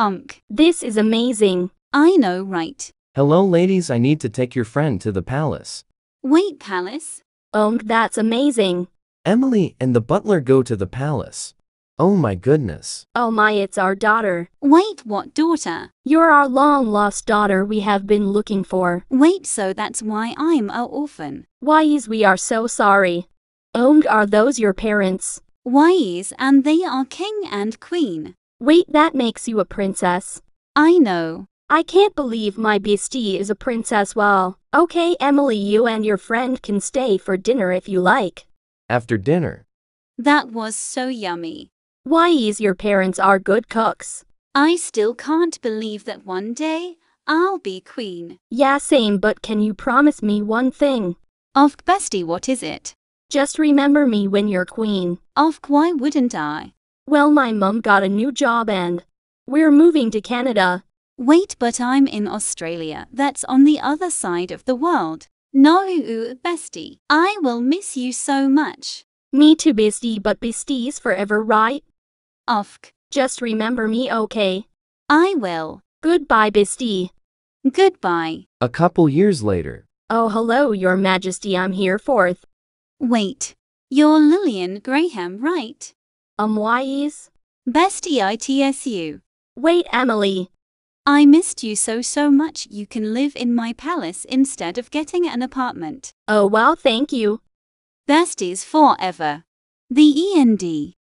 Unk. This is amazing. I know, right? Hello ladies, I need to take your friend to the palace. Wait, palace? Unk, that's amazing. Emily and the butler go to the palace. Oh my goodness. Oh my, it's our daughter. Wait, what daughter? You're our long lost daughter we have been looking for. Wait, so that's why I'm a orphan. Why is we are so sorry. Ong, are those your parents? is and they are king and queen. Wait, that makes you a princess. I know. I can't believe my beastie is a princess. Well, okay, Emily, you and your friend can stay for dinner if you like. After dinner? That was so yummy. Why is your parents are good cooks? I still can't believe that one day I'll be queen. Yeah, same, but can you promise me one thing? Of bestie, what is it? Just remember me when you're queen. Of why wouldn't I? Well, my mum got a new job and we're moving to Canada. Wait, but I'm in Australia. That's on the other side of the world. No, bestie. I will miss you so much. Me too, bestie, but besties forever, right? Ofk. Just remember me, okay? I will. Goodbye, bestie. Goodbye. A couple years later. Oh, hello, Your Majesty, I'm here forth. Wait. You're Lillian Graham, right? Um, why is? Best I T S U. Wait, Emily. I missed you so, so much. You can live in my palace instead of getting an apartment. Oh, well, thank you. Besties forever. The END.